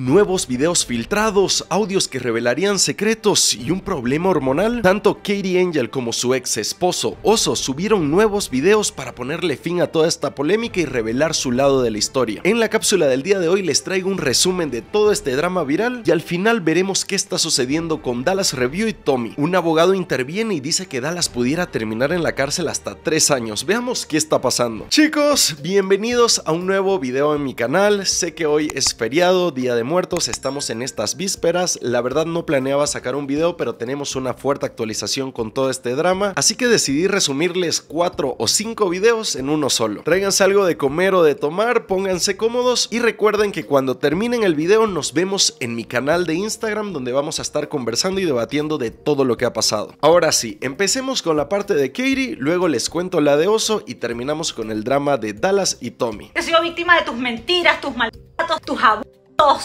Nuevos videos filtrados, audios que revelarían secretos y un problema hormonal. Tanto Katie Angel como su ex esposo Oso subieron nuevos videos para ponerle fin a toda esta polémica y revelar su lado de la historia. En la cápsula del día de hoy les traigo un resumen de todo este drama viral y al final veremos qué está sucediendo con Dallas Review y Tommy. Un abogado interviene y dice que Dallas pudiera terminar en la cárcel hasta tres años. Veamos qué está pasando. Chicos, bienvenidos a un nuevo video en mi canal. Sé que hoy es feriado, día de Muertos, estamos en estas vísperas, la verdad no planeaba sacar un video pero tenemos una fuerte actualización con todo este drama, así que decidí resumirles cuatro o cinco videos en uno solo. Tráiganse algo de comer o de tomar, pónganse cómodos y recuerden que cuando terminen el video nos vemos en mi canal de Instagram donde vamos a estar conversando y debatiendo de todo lo que ha pasado. Ahora sí, empecemos con la parte de Katie, luego les cuento la de Oso y terminamos con el drama de Dallas y Tommy. He sido víctima de tus mentiras, tus maltratos, tus abusos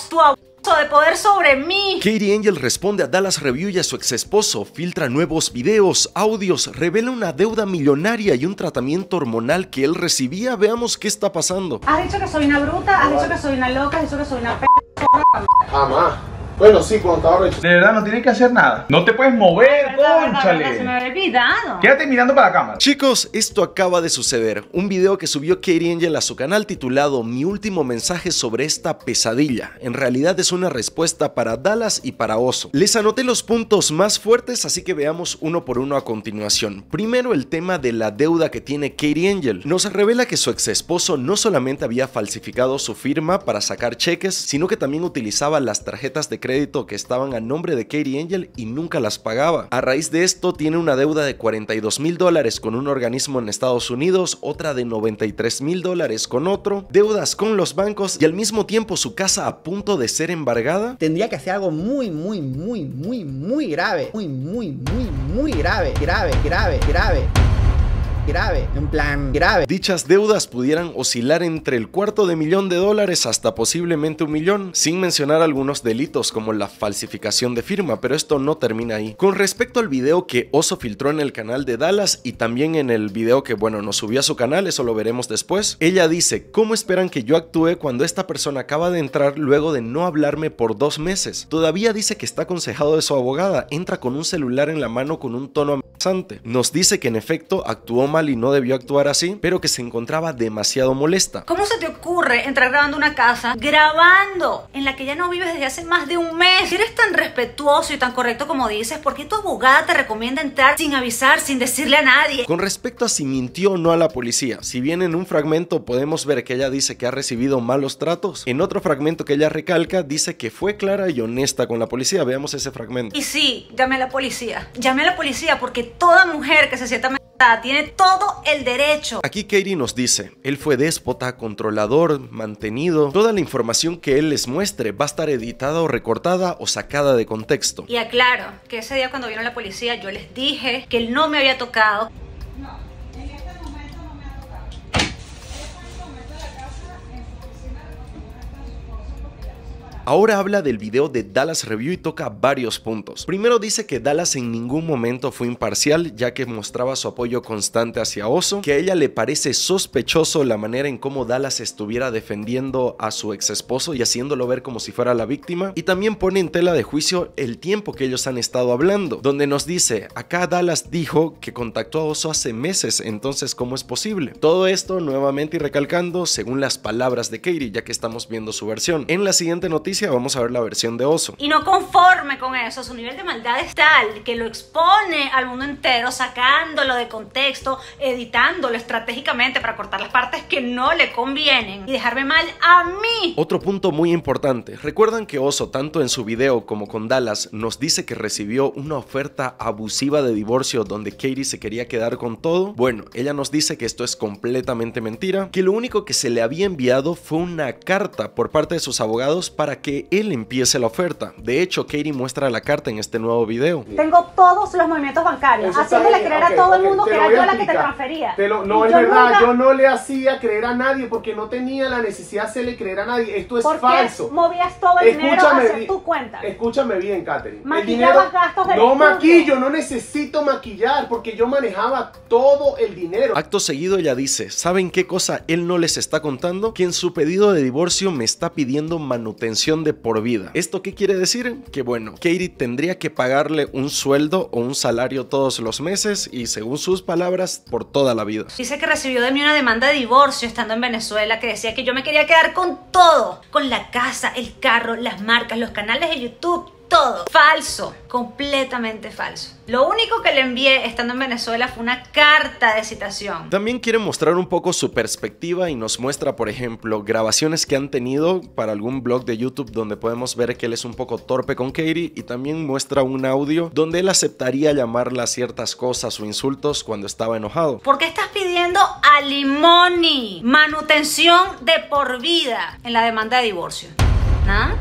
tu abuso de poder sobre mí. Katie Angel responde a Dallas Review y a su ex esposo, filtra nuevos videos, audios, revela una deuda millonaria y un tratamiento hormonal que él recibía. Veamos qué está pasando. Has dicho que soy una bruta, has dicho que soy una loca, has dicho que soy una p. Jamás. Bueno, sí, cuando estaba De verdad, no tienes que hacer nada. No te puedes mover, conchale. Se me Quédate mirando para la cámara. Chicos, esto acaba de suceder. Un video que subió Katie Angel a su canal titulado Mi último mensaje sobre esta pesadilla. En realidad es una respuesta para Dallas y para Oso. Les anoté los puntos más fuertes, así que veamos uno por uno a continuación. Primero, el tema de la deuda que tiene Katie Angel. Nos revela que su ex esposo no solamente había falsificado su firma para sacar cheques, sino que también utilizaba las tarjetas de crédito crédito que estaban a nombre de Katie Angel y nunca las pagaba. A raíz de esto tiene una deuda de 42 mil dólares con un organismo en Estados Unidos, otra de 93 mil dólares con otro, deudas con los bancos y al mismo tiempo su casa a punto de ser embargada. Tendría que hacer algo muy, muy, muy, muy, muy grave. Muy, muy, muy, muy grave. Grave, grave, grave grave, en plan grave. Dichas deudas pudieran oscilar entre el cuarto de millón de dólares hasta posiblemente un millón, sin mencionar algunos delitos como la falsificación de firma, pero esto no termina ahí. Con respecto al video que Oso filtró en el canal de Dallas y también en el video que, bueno, nos subió a su canal, eso lo veremos después, ella dice, ¿cómo esperan que yo actúe cuando esta persona acaba de entrar luego de no hablarme por dos meses? Todavía dice que está aconsejado de su abogada, entra con un celular en la mano con un tono amenazante. Nos dice que en efecto actuó mal y no debió actuar así, pero que se encontraba demasiado molesta. ¿Cómo se te ocurre entrar grabando una casa, grabando, en la que ya no vives desde hace más de un mes? Si eres tan respetuoso y tan correcto como dices, ¿por qué tu abogada te recomienda entrar sin avisar, sin decirle a nadie? Con respecto a si mintió o no a la policía, si bien en un fragmento podemos ver que ella dice que ha recibido malos tratos, en otro fragmento que ella recalca dice que fue clara y honesta con la policía. Veamos ese fragmento. Y sí, llamé a la policía. Llamé a la policía porque toda mujer que se sienta tiene todo el derecho. Aquí Katie nos dice, él fue déspota, controlador, mantenido. Toda la información que él les muestre va a estar editada o recortada o sacada de contexto. Y aclaro que ese día cuando vino la policía yo les dije que él no me había tocado. Ahora habla del video de Dallas Review y toca varios puntos. Primero dice que Dallas en ningún momento fue imparcial, ya que mostraba su apoyo constante hacia Oso, que a ella le parece sospechoso la manera en cómo Dallas estuviera defendiendo a su ex esposo y haciéndolo ver como si fuera la víctima, y también pone en tela de juicio el tiempo que ellos han estado hablando, donde nos dice, acá Dallas dijo que contactó a Oso hace meses, entonces ¿cómo es posible? Todo esto nuevamente y recalcando según las palabras de Katie, ya que estamos viendo su versión. En la siguiente noticia, vamos a ver la versión de Oso. Y no conforme con eso, su nivel de maldad es tal que lo expone al mundo entero, sacándolo de contexto, editándolo estratégicamente para cortar las partes que no le convienen y dejarme mal a mí. Otro punto muy importante, recuerdan que Oso tanto en su video como con Dallas nos dice que recibió una oferta abusiva de divorcio donde Katie se quería quedar con todo. Bueno, ella nos dice que esto es completamente mentira, que lo único que se le había enviado fue una carta por parte de sus abogados para que él empiece la oferta. De hecho, Katie muestra la carta en este nuevo video. Tengo todos los movimientos bancarios. Haciéndole creer a todo el mundo que era yo la que te transfería. Te no, es verdad, yo no le hacía creer a nadie porque no tenía la necesidad de hacerle creer a nadie. Esto es porque falso. movías todo el dinero hacia tu cuenta. Escúchame bien, Katherine. Maquillabas gastos No maquillo, no necesito maquillar porque yo manejaba todo el dinero. Acto seguido ella dice, ¿saben qué cosa él no les está contando? Que en su pedido de divorcio me está pidiendo manutención de por vida. ¿Esto qué quiere decir? Que bueno, Katie tendría que pagarle un sueldo o un salario todos los meses y según sus palabras, por toda la vida. Dice que recibió de mí una demanda de divorcio estando en Venezuela que decía que yo me quería quedar con todo, con la casa, el carro, las marcas, los canales de YouTube, todo. Falso, completamente falso. Lo único que le envié estando en Venezuela fue una carta de citación. También quiere mostrar un poco su perspectiva y nos muestra, por ejemplo, grabaciones que han tenido para algún blog de YouTube donde podemos ver que él es un poco torpe con Katie y también muestra un audio donde él aceptaría llamarla ciertas cosas o insultos cuando estaba enojado. ¿Por qué estás pidiendo alimony, manutención de por vida en la demanda de divorcio? ¿Ah?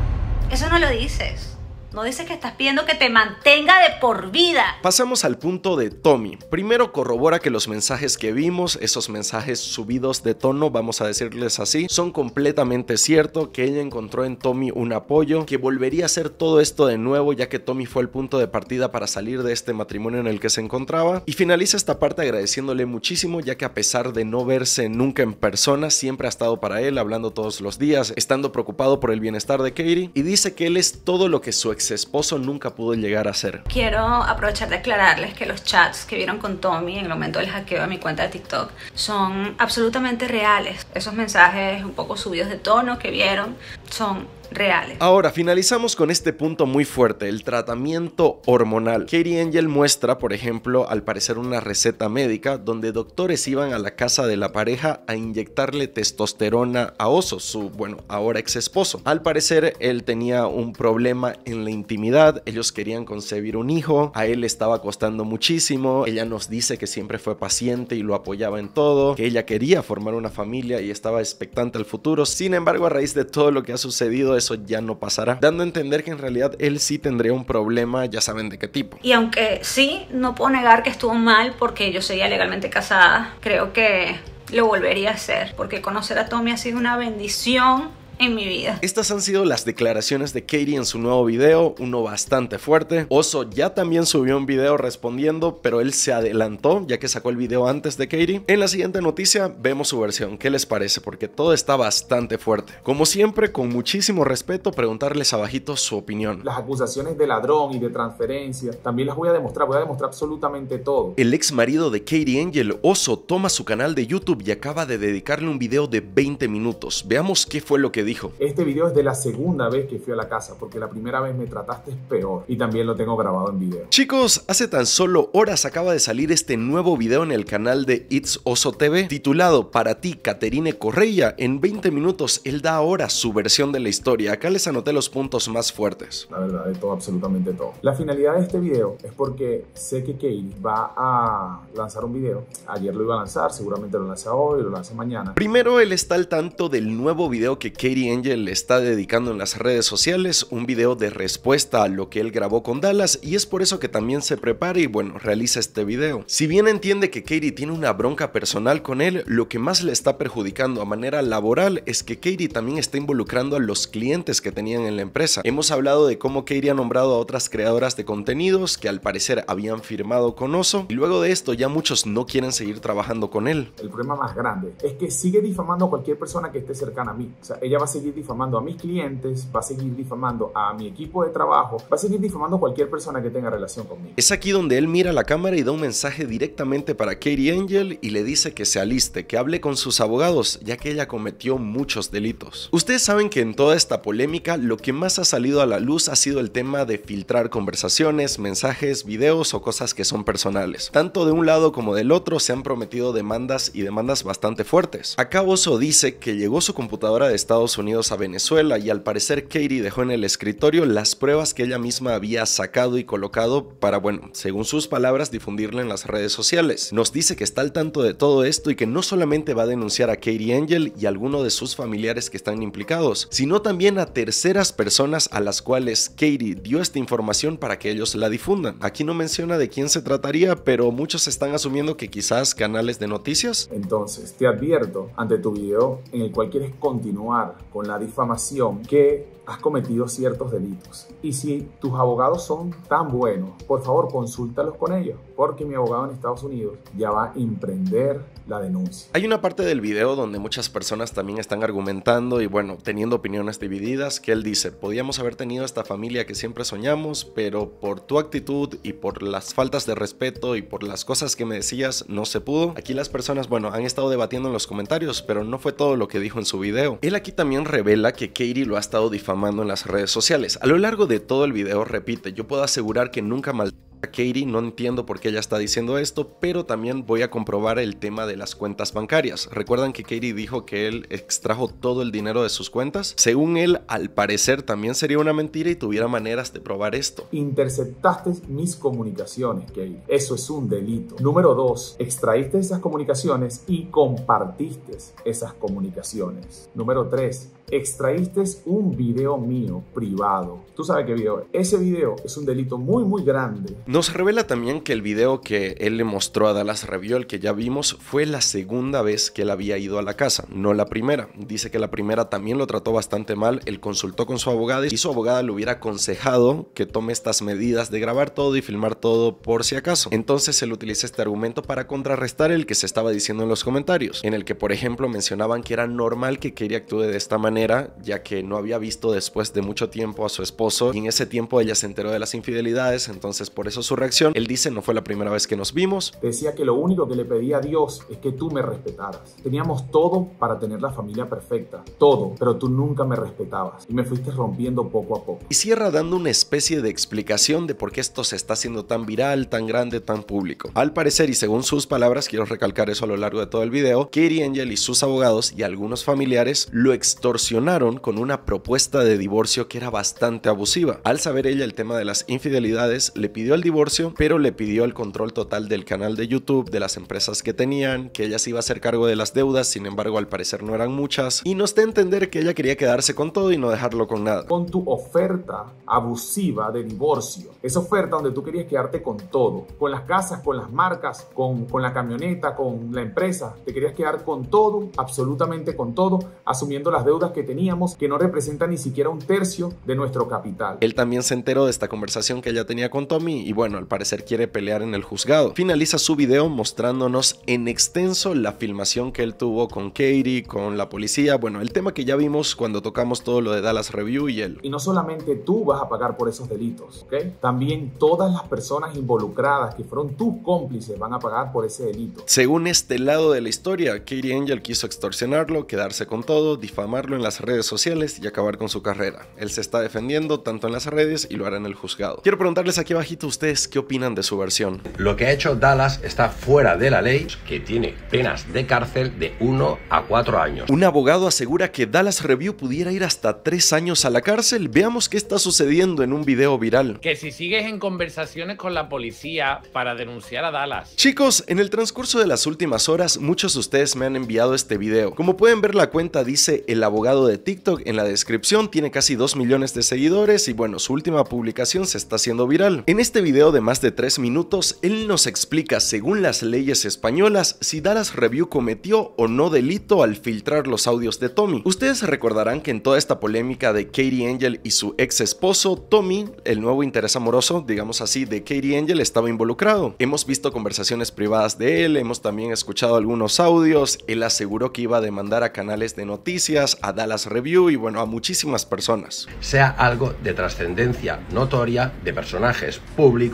Eso no lo dices. No dice que estás pidiendo que te mantenga de por vida. Pasamos al punto de Tommy. Primero corrobora que los mensajes que vimos, esos mensajes subidos de tono, vamos a decirles así, son completamente cierto que ella encontró en Tommy un apoyo, que volvería a hacer todo esto de nuevo ya que Tommy fue el punto de partida para salir de este matrimonio en el que se encontraba. Y finaliza esta parte agradeciéndole muchísimo ya que a pesar de no verse nunca en persona, siempre ha estado para él, hablando todos los días, estando preocupado por el bienestar de Katie y dice que él es todo lo que su ex esposo nunca pudo llegar a ser. Quiero aprovechar de aclararles que los chats que vieron con Tommy en el momento del hackeo de mi cuenta de TikTok son absolutamente reales. Esos mensajes un poco subidos de tono que vieron son reales. Ahora, finalizamos con este punto muy fuerte, el tratamiento hormonal. Katie Angel muestra, por ejemplo, al parecer una receta médica donde doctores iban a la casa de la pareja a inyectarle testosterona a Oso, su, bueno, ahora ex esposo. Al parecer, él tenía un problema en la intimidad, ellos querían concebir un hijo, a él le estaba costando muchísimo, ella nos dice que siempre fue paciente y lo apoyaba en todo, que ella quería formar una familia y estaba expectante al futuro. Sin embargo, a raíz de todo lo que ha sucedido, eso ya no pasará, dando a entender que en realidad él sí tendría un problema, ya saben de qué tipo. Y aunque sí, no puedo negar que estuvo mal porque yo seguía legalmente casada, creo que lo volvería a hacer, porque conocer a Tommy ha sido una bendición en mi vida. Estas han sido las declaraciones de Katie en su nuevo video, uno bastante fuerte. Oso ya también subió un video respondiendo, pero él se adelantó ya que sacó el video antes de Katie. En la siguiente noticia vemos su versión, ¿qué les parece? Porque todo está bastante fuerte. Como siempre, con muchísimo respeto, preguntarles abajito su opinión. Las acusaciones de ladrón y de transferencia, también las voy a demostrar, voy a demostrar absolutamente todo. El ex marido de Katie Angel, Oso, toma su canal de YouTube y acaba de dedicarle un video de 20 minutos. Veamos qué fue lo que dijo. Este video es de la segunda vez que fui a la casa, porque la primera vez me trataste peor y también lo tengo grabado en video. Chicos, hace tan solo horas acaba de salir este nuevo video en el canal de It's Oso TV, titulado Para ti, Caterine Correia. En 20 minutos, él da ahora su versión de la historia. Acá les anoté los puntos más fuertes. La verdad, de todo, absolutamente todo. La finalidad de este video es porque sé que kate va a lanzar un video. Ayer lo iba a lanzar, seguramente lo lanza hoy, lo lanza mañana. Primero, él está al tanto del nuevo video que Katie Angel le está dedicando en las redes sociales, un video de respuesta a lo que él grabó con Dallas y es por eso que también se prepara y bueno, realiza este video. Si bien entiende que Katie tiene una bronca personal con él, lo que más le está perjudicando a manera laboral es que Katie también está involucrando a los clientes que tenían en la empresa. Hemos hablado de cómo Katie ha nombrado a otras creadoras de contenidos que al parecer habían firmado con Oso y luego de esto ya muchos no quieren seguir trabajando con él. El problema más grande es que sigue difamando a cualquier persona que esté cercana a mí. O sea, ella va seguir difamando a mis clientes, va a seguir difamando a mi equipo de trabajo, va a seguir difamando a cualquier persona que tenga relación conmigo. Es aquí donde él mira la cámara y da un mensaje directamente para Katie Angel y le dice que se aliste, que hable con sus abogados, ya que ella cometió muchos delitos. Ustedes saben que en toda esta polémica lo que más ha salido a la luz ha sido el tema de filtrar conversaciones, mensajes, videos o cosas que son personales. Tanto de un lado como del otro se han prometido demandas y demandas bastante fuertes. Acá eso dice que llegó su computadora de Estados Unidos a Venezuela y al parecer Katie dejó en el escritorio las pruebas que ella misma había sacado y colocado para, bueno, según sus palabras, difundirla en las redes sociales. Nos dice que está al tanto de todo esto y que no solamente va a denunciar a Katie Angel y a alguno de sus familiares que están implicados, sino también a terceras personas a las cuales Katie dio esta información para que ellos la difundan. Aquí no menciona de quién se trataría, pero muchos están asumiendo que quizás canales de noticias. Entonces, te advierto ante tu video en el cual quieres continuar con la difamación que has cometido ciertos delitos. Y si tus abogados son tan buenos, por favor consúltalos con ellos, porque mi abogado en Estados Unidos ya va a emprender la denuncia. Hay una parte del video donde muchas personas también están argumentando y bueno, teniendo opiniones divididas, que él dice, podíamos haber tenido esta familia que siempre soñamos, pero por tu actitud y por las faltas de respeto y por las cosas que me decías, no se pudo. Aquí las personas, bueno, han estado debatiendo en los comentarios, pero no fue todo lo que dijo en su video. Él aquí también revela que Katie lo ha estado difamando mando en las redes sociales. A lo largo de todo el video, repite, yo puedo asegurar que nunca mal Katie, no entiendo por qué ella está diciendo esto, pero también voy a comprobar el tema de las cuentas bancarias. ¿Recuerdan que Katie dijo que él extrajo todo el dinero de sus cuentas? Según él, al parecer también sería una mentira y tuviera maneras de probar esto. Interceptaste mis comunicaciones, Katie. Eso es un delito. Número dos, extraíste esas comunicaciones y compartiste esas comunicaciones. Número tres, extraíste un video mío privado. Tú sabes qué video. Ese video es un delito muy, muy grande nos revela también que el video que él le mostró a Dallas el que ya vimos, fue la segunda vez que él había ido a la casa, no la primera. Dice que la primera también lo trató bastante mal, él consultó con su abogada y su abogada le hubiera aconsejado que tome estas medidas de grabar todo y filmar todo por si acaso. Entonces él utiliza este argumento para contrarrestar el que se estaba diciendo en los comentarios, en el que por ejemplo mencionaban que era normal que Kerry actúe de esta manera, ya que no había visto después de mucho tiempo a su esposo y en ese tiempo ella se enteró de las infidelidades, entonces por eso su reacción, él dice, no fue la primera vez que nos vimos. Decía que lo único que le pedía a Dios es que tú me respetaras. Teníamos todo para tener la familia perfecta, todo, pero tú nunca me respetabas y me fuiste rompiendo poco a poco. Y cierra dando una especie de explicación de por qué esto se está haciendo tan viral, tan grande, tan público. Al parecer, y según sus palabras, quiero recalcar eso a lo largo de todo el video, Kiri Angel y sus abogados y algunos familiares lo extorsionaron con una propuesta de divorcio que era bastante abusiva. Al saber ella el tema de las infidelidades, le pidió al divorcio, pero le pidió el control total del canal de YouTube, de las empresas que tenían, que ella se iba a hacer cargo de las deudas, sin embargo al parecer no eran muchas, y nos da a entender que ella quería quedarse con todo y no dejarlo con nada. Con tu oferta abusiva de divorcio, esa oferta donde tú querías quedarte con todo, con las casas, con las marcas, con, con la camioneta, con la empresa, te querías quedar con todo, absolutamente con todo, asumiendo las deudas que teníamos, que no representan ni siquiera un tercio de nuestro capital. Él también se enteró de esta conversación que ella tenía con Tommy y bueno, al parecer quiere pelear en el juzgado. Finaliza su video mostrándonos en extenso la filmación que él tuvo con Katie, con la policía, bueno, el tema que ya vimos cuando tocamos todo lo de Dallas Review y él. Y no solamente tú vas a pagar por esos delitos, ¿ok? También todas las personas involucradas que fueron tus cómplices van a pagar por ese delito. Según este lado de la historia, Katie Angel quiso extorsionarlo, quedarse con todo, difamarlo en las redes sociales y acabar con su carrera. Él se está defendiendo tanto en las redes y lo hará en el juzgado. Quiero preguntarles aquí abajito ustedes qué opinan de su versión? Lo que ha hecho Dallas está fuera de la ley, que tiene penas de cárcel de 1 a 4 años. Un abogado asegura que Dallas Review pudiera ir hasta 3 años a la cárcel. Veamos qué está sucediendo en un video viral. Que si sigues en conversaciones con la policía para denunciar a Dallas. Chicos, en el transcurso de las últimas horas, muchos de ustedes me han enviado este video. Como pueden ver, la cuenta dice el abogado de TikTok en la descripción, tiene casi 2 millones de seguidores y bueno, su última publicación se está haciendo viral. En este video de más de tres minutos, él nos explica según las leyes españolas si Dallas Review cometió o no delito al filtrar los audios de Tommy. Ustedes recordarán que en toda esta polémica de Katie Angel y su ex esposo, Tommy, el nuevo interés amoroso, digamos así, de Katie Angel estaba involucrado. Hemos visto conversaciones privadas de él, hemos también escuchado algunos audios, él aseguró que iba a demandar a canales de noticias, a Dallas Review y bueno, a muchísimas personas. Sea algo de trascendencia notoria de personajes públicos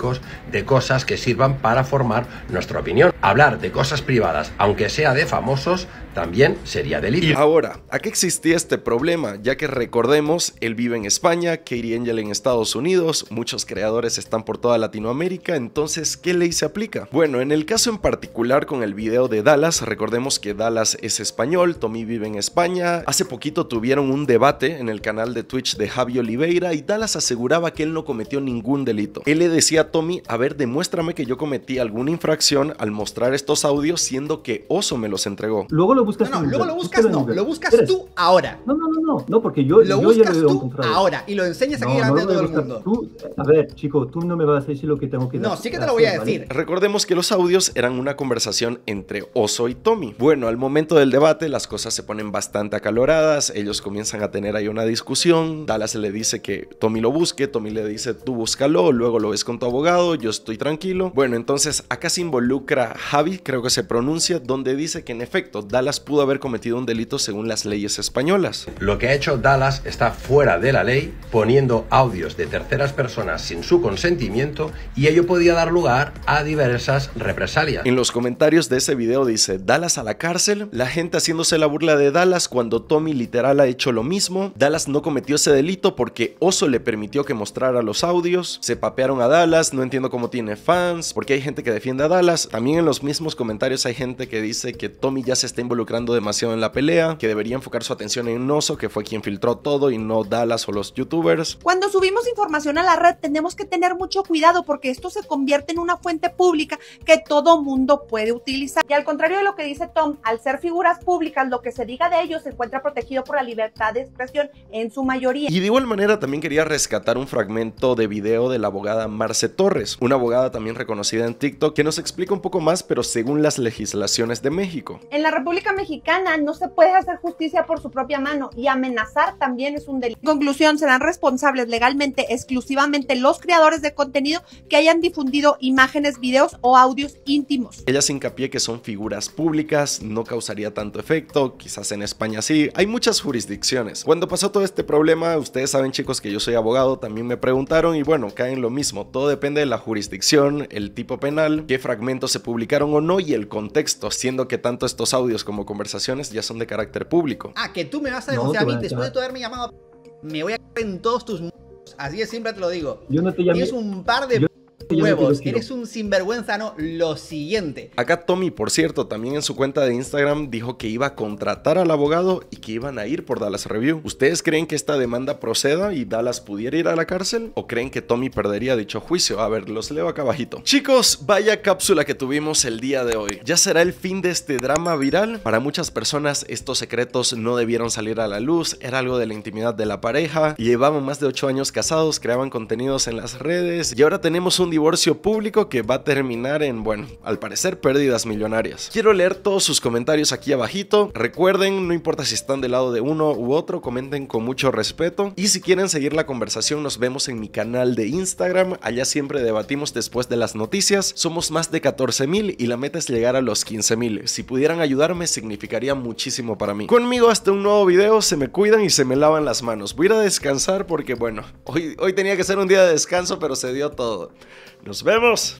de cosas que sirvan para formar nuestra opinión. Hablar de cosas privadas, aunque sea de famosos, también sería delito. Y ahora, ¿a qué existía este problema? Ya que recordemos, él vive en España, Katie Angel en Estados Unidos, muchos creadores están por toda Latinoamérica, entonces, ¿qué ley se aplica? Bueno, en el caso en particular con el video de Dallas, recordemos que Dallas es español, Tommy vive en España, hace poquito tuvieron un debate en el canal de Twitch de Javi Oliveira y Dallas aseguraba que él no cometió ningún delito. Él le decía a Tommy, a ver, demuéstrame que yo cometí alguna infracción al mostrar estos audios siendo que Oso me los entregó. Luego lo buscas no, no, Luego lo buscas, no. Lo buscas tú ahora. No, no, no, no. porque yo, lo buscas tú ahora y lo enseñas aquí delante de todo el mundo. a ver, chico, tú no me vas a decir lo que tengo que decir. No, sí que te lo voy a decir. Recordemos que los audios eran una conversación entre Oso y Tommy. Bueno, al momento del debate, las cosas se ponen bastante acaloradas. Ellos comienzan a tener ahí una discusión. Dallas le dice que Tommy lo busque. Tommy le dice, tú búscalo. Luego lo ves con tu abogado. Yo estoy tranquilo. Bueno, entonces acá se involucra Javi, creo que se pronuncia, donde dice que en efecto Dallas pudo haber cometido un delito según las leyes españolas. Lo que ha hecho Dallas está fuera de la ley, poniendo audios de terceras personas sin su consentimiento y ello podía dar lugar a diversas represalias. En los comentarios de ese video dice, Dallas a la cárcel, la gente haciéndose la burla de Dallas cuando Tommy literal ha hecho lo mismo, Dallas no cometió ese delito porque Oso le permitió que mostrara los audios, se papearon a Dallas, no entiendo cómo tiene fans, porque hay gente que defiende a Dallas, también en los mismos comentarios hay gente que dice que Tommy ya se está involucrando demasiado en la pelea, que debería enfocar su atención en un oso, que fue quien filtró todo y no Dallas o los youtubers. Cuando subimos información a la red tenemos que tener mucho cuidado porque esto se convierte en una fuente pública que todo mundo puede utilizar. Y al contrario de lo que dice Tom, al ser figuras públicas, lo que se diga de ellos se encuentra protegido por la libertad de expresión en su mayoría. Y de igual manera también quería rescatar un fragmento de video de la abogada Marce Torres, una abogada también reconocida en TikTok, que nos explica un poco más, pero según las legislaciones de México. En la República Mexicana no se puede hacer justicia por su propia mano y amenazar también es un delito. En conclusión, serán responsables legalmente exclusivamente los creadores de contenido que hayan difundido imágenes, videos o audios íntimos. Ella se hincapié que son figuras públicas, no causaría tanto efecto, quizás en España sí, hay muchas jurisdicciones. Cuando pasó todo este problema, ustedes saben chicos que yo soy abogado, también me preguntaron y bueno, caen lo mismo, todo depende de la jurisdicción, el tipo penal, qué fragmentos se publicaron o no y el contexto, siendo que tanto estos audios como conversaciones ya son de carácter público. Ah, que tú me vas a denunciar a mí después de tu haberme llamado. Me voy a en todos tus. Así es, siempre te lo digo. Yo no te Es un par de huevos. Eres un sinvergüenza, no. Lo siguiente. Acá Tommy, por cierto, también en su cuenta de Instagram dijo que iba a contratar al abogado y que iban a ir por Dallas Review. ¿Ustedes creen que esta demanda proceda y Dallas pudiera ir a la cárcel? ¿O creen que Tommy perdería dicho juicio? A ver, los leo acá abajito. Chicos, vaya cápsula que tuvimos el día de hoy. Ya será el fin de este drama viral. Para muchas personas estos secretos no debieron salir a la luz. Era algo de la intimidad de la pareja. Llevaban más de 8 años casados, creaban contenidos en las redes y ahora tenemos un divorcio público que va a terminar en, bueno, al parecer pérdidas millonarias. Quiero leer todos sus comentarios aquí abajito. Recuerden, no importa si están del lado de uno u otro, comenten con mucho respeto. Y si quieren seguir la conversación, nos vemos en mi canal de Instagram. Allá siempre debatimos después de las noticias. Somos más de 14 mil y la meta es llegar a los 15 mil. Si pudieran ayudarme, significaría muchísimo para mí. Conmigo hasta un nuevo video, se me cuidan y se me lavan las manos. Voy a ir a descansar porque, bueno, hoy, hoy tenía que ser un día de descanso, pero se dio todo. Nos vemos.